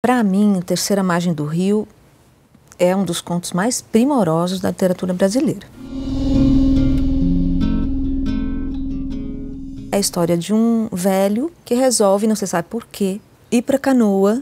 Para mim, Terceira Margem do Rio é um dos contos mais primorosos da literatura brasileira. É a história de um velho que resolve, não se sabe porquê, ir para canoa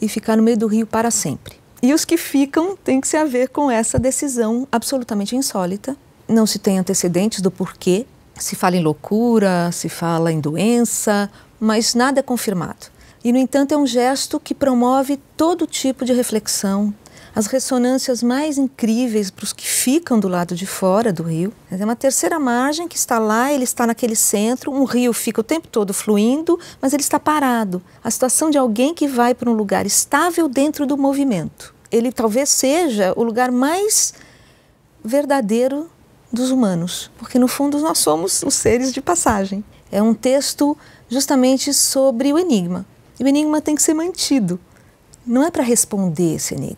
e ficar no meio do rio para sempre. E os que ficam têm que se haver com essa decisão absolutamente insólita. Não se tem antecedentes do porquê. Se fala em loucura, se fala em doença, mas nada é confirmado. E, no entanto, é um gesto que promove todo tipo de reflexão, as ressonâncias mais incríveis para os que ficam do lado de fora do rio. É uma terceira margem que está lá, ele está naquele centro, um rio fica o tempo todo fluindo, mas ele está parado. A situação de alguém que vai para um lugar estável dentro do movimento. Ele talvez seja o lugar mais verdadeiro dos humanos, porque no fundo nós somos os seres de passagem. É um texto justamente sobre o enigma, e o enigma tem que ser mantido. Não é para responder esse enigma.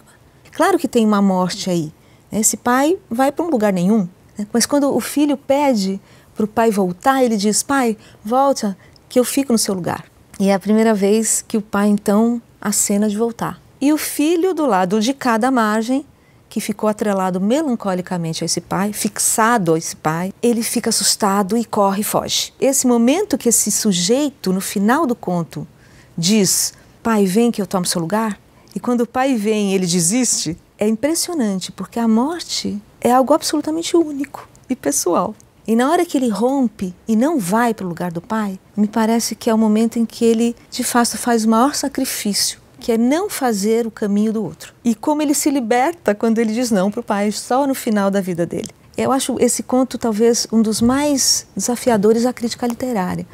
Claro que tem uma morte aí. Né? Esse pai vai para um lugar nenhum. Né? Mas quando o filho pede para o pai voltar, ele diz: Pai, volta, que eu fico no seu lugar. E é a primeira vez que o pai então acena de voltar. E o filho do lado de cada margem, que ficou atrelado melancolicamente a esse pai, fixado a esse pai, ele fica assustado e corre e foge. Esse momento que esse sujeito, no final do conto, diz: Pai, vem que eu tomo seu lugar. E quando o pai vem ele desiste, é impressionante, porque a morte é algo absolutamente único e pessoal. E na hora que ele rompe e não vai para o lugar do pai, me parece que é o momento em que ele, de fato, faz o maior sacrifício, que é não fazer o caminho do outro. E como ele se liberta quando ele diz não para o pai, só no final da vida dele. Eu acho esse conto talvez um dos mais desafiadores à crítica literária,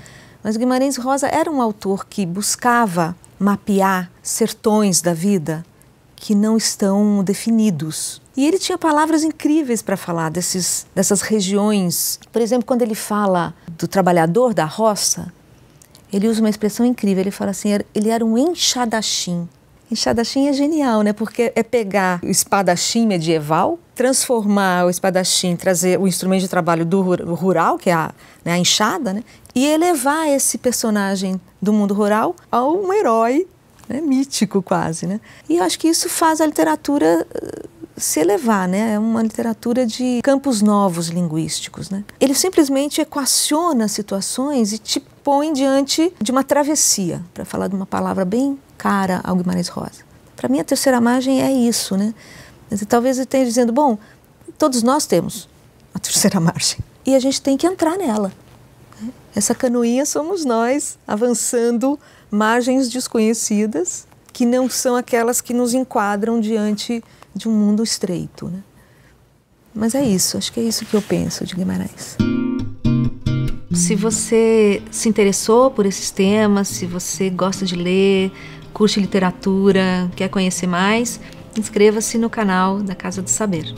mas Guimarães Rosa era um autor que buscava mapear sertões da vida que não estão definidos. E ele tinha palavras incríveis para falar desses, dessas regiões. Por exemplo, quando ele fala do trabalhador da roça, ele usa uma expressão incrível. Ele fala assim: ele era um enxadachim. Enxadachim é genial, né? Porque é pegar o espadachim medieval transformar o espadachim, trazer o instrumento de trabalho do rural, que é a, né, a enxada, né, e elevar esse personagem do mundo rural a um herói né, mítico quase. Né? E eu acho que isso faz a literatura eh, se elevar, né? É uma literatura de campos novos linguísticos, né? Ele simplesmente equaciona situações e te põe diante de uma travessia, para falar de uma palavra bem cara ao Guimarães Rosa. Para mim, a terceira margem é isso, né? Talvez ele esteja dizendo, bom, todos nós temos a terceira margem e a gente tem que entrar nela. Né? Essa canoinha somos nós, avançando margens desconhecidas que não são aquelas que nos enquadram diante de um mundo estreito. Né? Mas é isso, acho que é isso que eu penso de Guimarães. Se você se interessou por esses temas, se você gosta de ler, curte literatura, quer conhecer mais, Inscreva-se no canal da Casa do Saber.